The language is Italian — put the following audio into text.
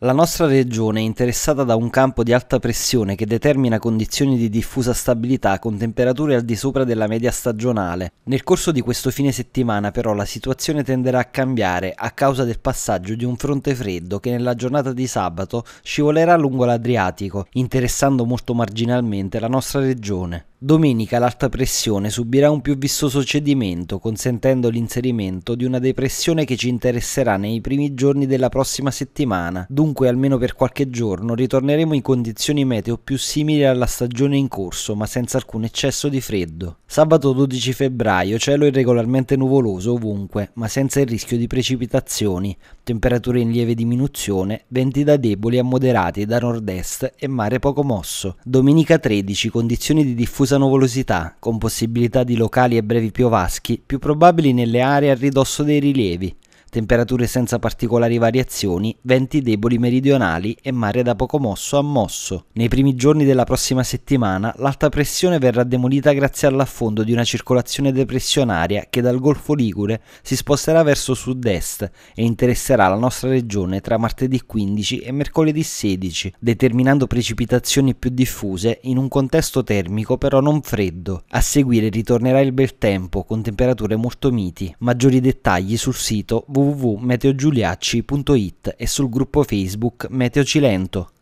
La nostra regione è interessata da un campo di alta pressione che determina condizioni di diffusa stabilità con temperature al di sopra della media stagionale. Nel corso di questo fine settimana però la situazione tenderà a cambiare a causa del passaggio di un fronte freddo che nella giornata di sabato scivolerà lungo l'Adriatico, interessando molto marginalmente la nostra regione. Domenica l'alta pressione subirà un più vistoso cedimento, consentendo l'inserimento di una depressione che ci interesserà nei primi giorni della prossima settimana, dunque almeno per qualche giorno ritorneremo in condizioni meteo più simili alla stagione in corso, ma senza alcun eccesso di freddo. Sabato 12 febbraio cielo irregolarmente nuvoloso ovunque, ma senza il rischio di precipitazioni, temperature in lieve diminuzione, venti da deboli a moderati da nord-est e mare poco mosso. Domenica 13 condizioni di diffusione diffusa nuvolosità, con possibilità di locali e brevi piovaschi, più probabili nelle aree a ridosso dei rilievi temperature senza particolari variazioni, venti deboli meridionali e mare da poco mosso a mosso. Nei primi giorni della prossima settimana l'alta pressione verrà demolita grazie all'affondo di una circolazione depressionaria che dal Golfo Ligure si sposterà verso sud-est e interesserà la nostra regione tra martedì 15 e mercoledì 16, determinando precipitazioni più diffuse in un contesto termico però non freddo. A seguire ritornerà il bel tempo con temperature molto miti. Maggiori dettagli sul sito www www.meteogiuliacci.it e sul gruppo Facebook Meteo Cilento.